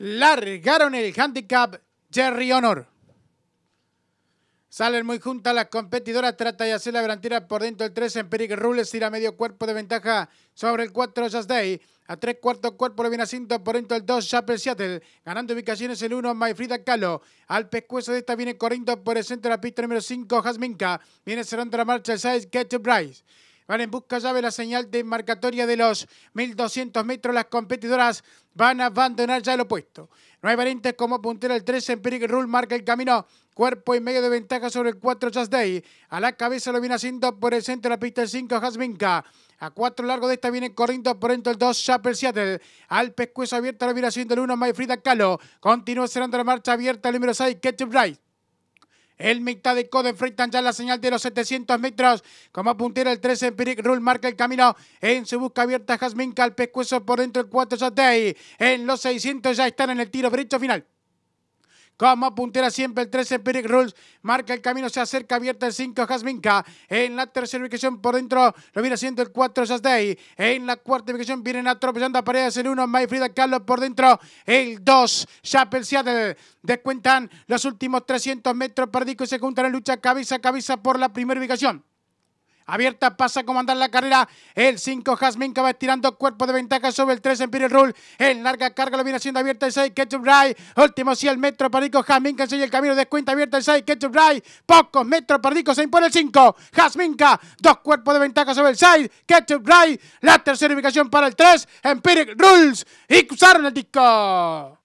largaron el handicap Jerry Honor. Salen muy juntas las competidoras, trata de hacer la delantera por dentro del 3, Empiric Rules tira medio cuerpo de ventaja sobre el 4, Just A tres cuartos cuerpo LO viene asiento por dentro el 2, Chapel Seattle. Ganando ubicaciones el 1, Mayfrida Calo. Al pescuezo de esta viene corriendo por el centro de la pista número 5, Hasminka Viene cerrando la marcha el 6, Ketchup Bryce. Van en busca llave la señal de marcatoria de los 1200 metros. Las competidoras van a abandonar ya el opuesto. No hay variantes como puntera el 13. Empiric Rule marca el camino. Cuerpo y medio de ventaja sobre el 4 Just A la cabeza lo viene haciendo por el centro de la pista el 5 Hasbinka. A cuatro largo de esta viene corriendo por dentro el 2 Chapel Seattle. Al pescuezo abierto lo viene haciendo el 1 Frida Calo. Continúa cerrando la marcha abierta el número 6 Ketchup Wright. El mitad de Code enfrentan ya la señal de los 700 metros. Como puntera el 13, Empiric Rule marca el camino. En su busca abierta, Jasmine pescuezo por dentro el 4 Satei. En los 600 ya están en el tiro derecho final. Como puntera siempre el 13 Peric Rules. Marca el camino, se acerca abierta el 5 Jasminka. En la tercera ubicación por dentro lo viene haciendo el 4 Sasday. En la cuarta ubicación vienen atropellando a paredes el 1 Mayfrida Carlos por dentro. El 2 Chapel Seattle. Descuentan los últimos 300 metros. y se juntan en lucha cabeza a cabeza por la primera ubicación. Abierta pasa a comandar la carrera. El 5 Jasminka va estirando cuerpo de ventaja sobre el 3 Empire Rule. En larga carga lo viene haciendo abierta el 6 Ketchup Ride. Último si el Metro Pardico. Jasminka que sigue el camino de abierta el 6 Ketchup Ride. Pocos metros, Pardico se impone el 5. Jasminka. Dos cuerpos de ventaja sobre el 6 Ketchup Ride. La tercera ubicación para el 3 Empire Rules. Y cruzaron el disco.